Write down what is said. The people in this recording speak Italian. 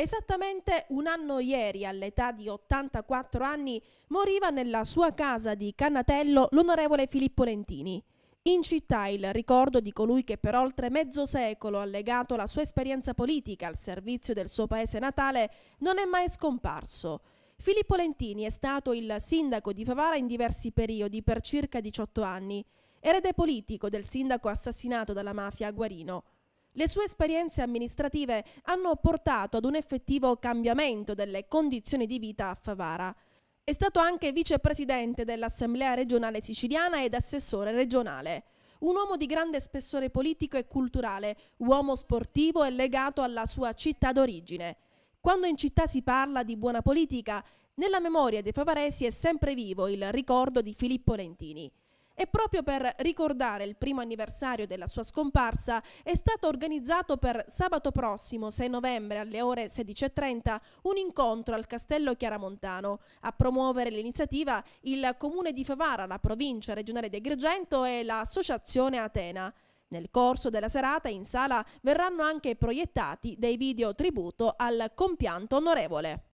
Esattamente un anno ieri, all'età di 84 anni, moriva nella sua casa di Cannatello l'onorevole Filippo Lentini. In città il ricordo di colui che per oltre mezzo secolo ha legato la sua esperienza politica al servizio del suo paese natale non è mai scomparso. Filippo Lentini è stato il sindaco di Favara in diversi periodi per circa 18 anni, erede politico del sindaco assassinato dalla mafia a Guarino. Le sue esperienze amministrative hanno portato ad un effettivo cambiamento delle condizioni di vita a Favara. È stato anche vicepresidente dell'Assemblea regionale siciliana ed assessore regionale. Un uomo di grande spessore politico e culturale, uomo sportivo e legato alla sua città d'origine. Quando in città si parla di buona politica, nella memoria dei favaresi è sempre vivo il ricordo di Filippo Lentini e proprio per ricordare il primo anniversario della sua scomparsa è stato organizzato per sabato prossimo 6 novembre alle ore 16.30 un incontro al Castello Chiaramontano. A promuovere l'iniziativa il Comune di Favara, la provincia regionale di Agrigento e l'associazione Atena. Nel corso della serata in sala verranno anche proiettati dei video tributo al compianto onorevole.